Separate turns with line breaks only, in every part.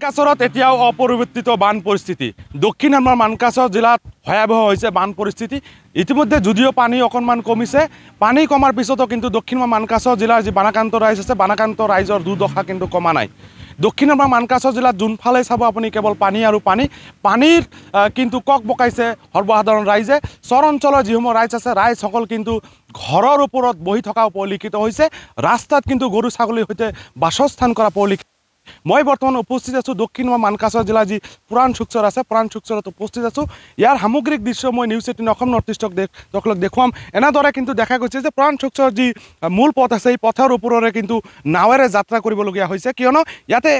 মানকাছৰত এতিয়াও অপৰিৱৰ্তিত বান পৰিস্থিতি দক্ষিণ আমাৰ মানকাছৰ জিলাত ভয়াৱহ হৈছে বান পৰিস্থিতি ইতিমধ্যে যদিও পানী অকণমান কমিছে পানী কমাৰ পিছতো কিন্তু দক্ষিণ মানকাছৰ জিলাৰ যি বানাকান্ত ৰাইজ আছে বানাকান্ত ৰাইজৰ দুৰ্দশা কিন্তু কমা নাই দক্ষিণ আমাৰ মানকাছৰ জিলাত যোনফালে চাব আপুনি কেৱল পানী আৰু পানী পানীৰ কিন্তু কক বকাইছে সৰ্বসাধাৰণ ৰাইজে চৰ অঞ্চলৰ যিসমূহ ৰাইজ আছে ৰাইজসকল কিন্তু ঘৰৰ ওপৰত বহি থকা পৰিলক্ষিত হৈছে ৰাস্তাত কিন্তু গৰু ছাগলীৰ সৈতে বাসস্থান কৰা পৰিলক্ষিত মই বৰ্তমান উপস্থিত আছোঁ দক্ষিণ বা মানকাছৰ জিলাৰ যি পুৰাণ চুকচৰ আছে পুৰাণ চুকচৰত উপস্থিত আছোঁ ইয়াৰ সামগ্ৰিক দৃশ্য মই নিউজ এইটিন অসম নৰ্থ ইষ্টক দেশসকলক দেখুৱাম এনেদৰে কিন্তু দেখা গৈছে যে পুৰাণ চুকচৰ যি মূল পথ আছে এই পথৰ ওপৰৰে কিন্তু নাৱেৰে যাত্ৰা কৰিবলগীয়া হৈছে কিয়নো ইয়াতে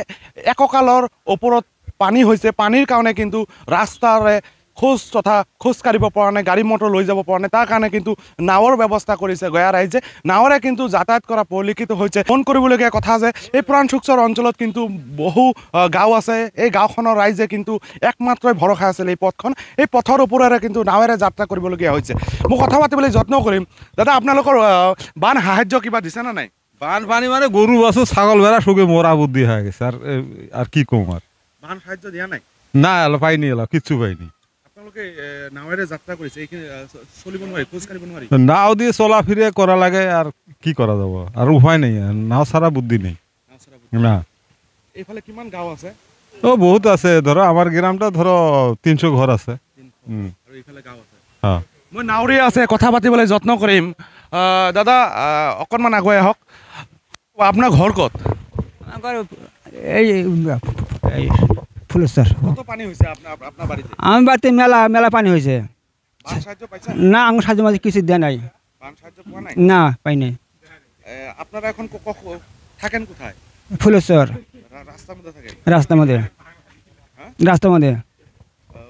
এককালৰ ওপৰত পানী হৈছে পানীৰ কাৰণে কিন্তু ৰাস্তাৰে খোজ তথা খোজ কাঢ়িব পৰা নাই গাড়ী মটৰ লৈ যাব পৰা নাই তাৰ কাৰণে কিন্তু নাৱৰ ব্যৱস্থা কৰিছে গয়া ৰাইজে নাৱৰে কিন্তু যাতায়াত কৰা পৰিলক্ষিত হৈছে ফোন কৰিবলগীয়া কথা যে এই পুৰাণ চুকচৰ অঞ্চলত কিন্তু বহু গাঁও আছে এই গাঁওখনৰ ৰাইজে কিন্তু একমাত্ৰই ভৰসা আছিল এই পথখন এই পথৰ ওপৰেৰে কিন্তু নাৱেৰে যাত্ৰা কৰিবলগীয়া হৈছে মই কথা পাতিবলৈ যত্ন কৰিম দাদা আপোনালোকৰ বান সাহাৰ্য কিবা দিছে নে নাই বানপানী মানে গৰু বাছু ছাগল বেড়া সুগে মরা বুদ্ধি হয়ে গেছে আর আর কি কম আৰু বান সাহাৰ্য দিয়া নাই নাই এলো পাইনি এলো কিচ্ছু পাইনি নাও দিয়ে চলা ফিরে করা লাগে আর কি করা যাব আর উপায় নেই নাও সারা বুদ্ধি নেই না এইফালে কিমান গাঁও আছে ও বহুত আছে ধর আমার গ্রামটা ধর তিনশো ঘর আছে মই নাওরে আছে কথা পাতিবলৈ যত্ন কৰিম দাদা অকণমান আগুৱাই আহক আপোনাৰ ঘৰ ক'ত এই ফুলেশ্বর আমি বাড়িতে মেলা মেলা পানি হয়েছে না আমার সাহায্য মাঝে কিছু দেয় নাই না পাই নাই আপনারা এখন থাকেন কোথায় ফুলেশ্বর রাস্তার মধ্যে রাস্তার মধ্যে হ্যাঁ?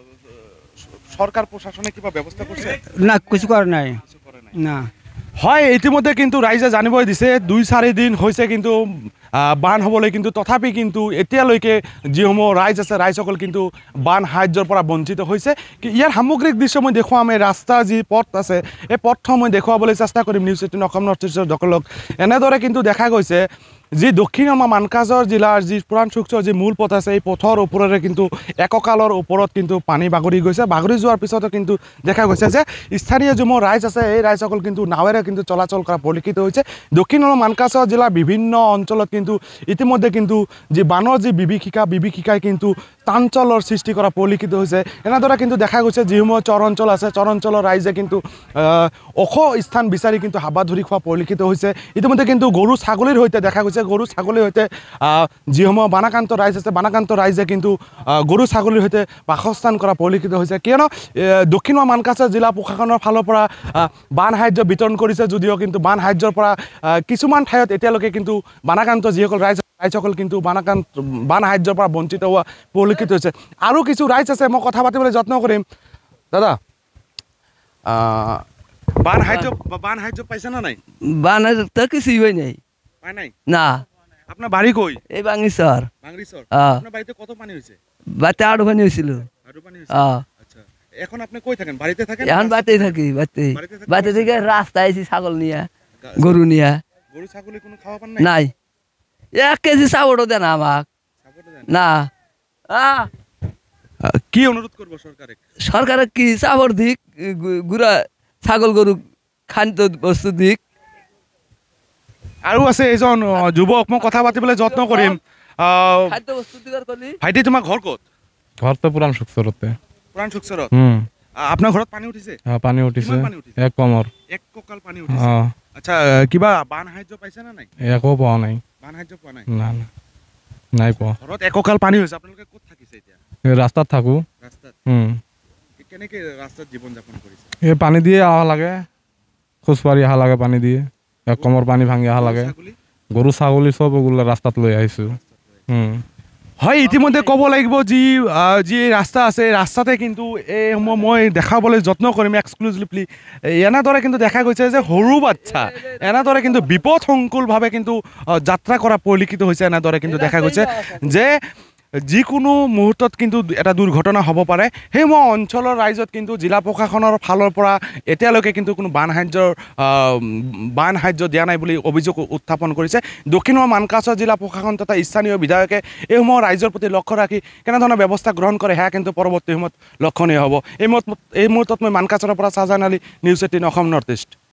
সরকার প্রশাসনে কিবা ব্যবস্থা করছে না কিছু করে নাই না হয় ইতিমধ্যে কিন্তু রাইজে জানিবই দিছে দুই চারিদিন হয়েছে হৈছে কিন্তু বান হ'বলৈ কিন্তু তথাপি কিন্তু এতিয়ালৈকে যিসমূহ ৰাইজ আছে ৰাইজসকল কিন্তু বান সাহায্যৰ পৰা বঞ্চিত হৈছে ইয়াৰ সামগ্ৰিক দৃশ্য মই দেখুৱাম এই ৰাস্তাৰ যি পথ আছে এই পথসমূহ দেখুৱাবলৈ চেষ্টা কৰিম নিউজ এইটিন অসম নৰ্থ ইষ্টৰ সকলক এনেদৰে কিন্তু দেখা গৈছে যি দক্ষিণ আমাৰ মানকাজৰ জিলাৰ যি পুৰাণ চুকচৰ যি মূল পথ আছে এই পথৰ ওপৰেৰে কিন্তু এককালৰ ওপৰত কিন্তু পানী বাগৰি গৈছে বাগৰি যোৱাৰ পিছতো কিন্তু দেখা গৈছে যে স্থানীয় যোন ৰাইজ আছে এই ৰাইজসকল কিন্তু নাৱেৰে কিন্তু চলাচল কৰা পৰিলক্ষিত হৈছে দক্ষিণ আমাৰ মানকাজৰ জিলাৰ বিভিন্ন অঞ্চলত কিন্তু ইতিমধ্যে কিন্তু যি বানৰ যি বিভীষিকা বিভীষিকাই কিন্তু টাঞ্চলৰ সৃষ্টি কৰা পৰিলক্ষিত হৈছে এনেদৰে কিন্তু দেখা গৈছে যিসমূহ চৰ অঞ্চল আছে চৰ অঞ্চলৰ ৰাইজে কিন্তু ওখ স্থান বিচাৰি কিন্তু হাবা ধৰি খোৱা পৰিলক্ষিত হৈছে ইতিমধ্যে কিন্তু গৰু ছাগলীৰ সৈতে দেখা গৈছে গৰু ছাগলীৰ সৈতে যিসমূহ বানাকান্ত ৰাইজ আছে বানাকান্ত ৰাইজে কিন্তু গৰু ছাগলীৰ সৈতে বাসস্থান কৰা পৰিলক্ষিত হৈছে কিয়নো দক্ষিণ মানকাছা জিলা প্ৰশাসনৰ ফালৰ পৰা বান সাহাৰ্য বিতৰণ কৰিছে যদিও কিন্তু বান সাহাৰ্যৰ পৰা কিছুমান ঠাইত এতিয়ালৈকে কিন্তু বানাকান্ত যিসকল ৰাইজ ৰাইজ সকল কিন্তু বানাকান বান সাহায্যৰ পৰা বঞ্চিত হোৱা পৰিলক্ষিত হৈছে আৰু কিছু ৰাইজ আছে মই কথা পাতিবলৈ যত্ন কৰিম দাদা বান সাহায্য বান সাহায্য পাইছে না নাই বান সাহায্য কিছু হয় নাই না আপনার বাড়ি কই এই বাংরিসর বাড়িতে কত পানি হইছে বাতে আড়ু পানি হইছিল আড়ু পানি হইছে আচ্ছা। এখন আপনি কই থাকেন বাড়িতে থাকেন এখন বাতেই থাকি বাতে বাতে থেকে রাস্তায় আইছি ছাগল নিয়া গরু নিয়া গরু ছাগলে কোনো খাওয়া পান নাই নাই এক কেজি সাপোর্টও দেন আমাক না কি অনুরোধ করবো সরকারে সরকারে কি সাপোর্ট দিক গুড়া ছাগল গরু খান্ত বস্তু দিক আৰু আছে এইজন যুৱক মই কথা পাতিবলৈ যত্ন কৰিম ভাইটি তোমাৰ ঘৰ ক'ত ঘৰটো পুৰাণ চুকচৰতে পুৰাণ চুকচৰত আপোনাৰ ঘৰত পানী উঠিছে পানী উঠিছে এক কমৰ এক কঁকাল পানী উঠিছে আচ্ছা কিবা বান সাহায্য পাইছে না নাই একো পোৱা নাই নাই পোৱা এককাল পানী হৈছে আপোনালোকে ক'ত থাকিছে এতিয়া ৰাস্তাত থাকোঁ কেনেকৈ ৰাস্তাত জীৱন যাপন কৰিছে এই পানী দিয়ে অহা লাগে খোজকাঢ়ি অহা লাগে পানী দিয়ে কমৰ পানী ভাঙি অহা লাগে গৰু ছাগলী চব ৰাস্তাত লৈ আহিছোঁ হয় ইতিমধ্যে ক'ব লাগিব যি যি ৰাস্তা আছে ৰাস্তাতে কিন্তু এইসমূহ মই দেখাবলৈ যত্ন কৰিম এক্সক্লুজিভলি এনেদৰে কিন্তু দেখা গৈছে যে সৰু বাচ্ছা এনেদৰে কিন্তু বিপদসংকুলভাৱে কিন্তু যাত্ৰা কৰা পৰিলক্ষিত হৈছে এনেদৰে কিন্তু দেখা গৈছে যে যিকোনো মুহূৰ্তত কিন্তু এটা দুৰ্ঘটনা হ'ব পাৰে সেইসমূহ অঞ্চলৰ ৰাইজত কিন্তু জিলা প্ৰশাসনৰ ফালৰ পৰা এতিয়ালৈকে কিন্তু কোনো বান বান বানসাহাৰ্য দিয়া নাই বুলি অভিযোগ উত্থাপন কৰিছে দক্ষিণ মানকাছ জিলা প্ৰশাসন তথা স্থানীয় বিধায়কে এইসমূহৰ ৰাইজৰ প্ৰতি লক্ষ্য ৰাখি কেনেধৰণৰ ব্যৱস্থা গ্ৰহণ কৰে সেয়া কিন্তু পৰৱৰ্তী সময়ত লক্ষণীয় হ'ব এই মুহূৰ্তত এই মুহূৰ্তত মই মানকাছৰ পৰা Shahjan Ali news eighteen Assam north east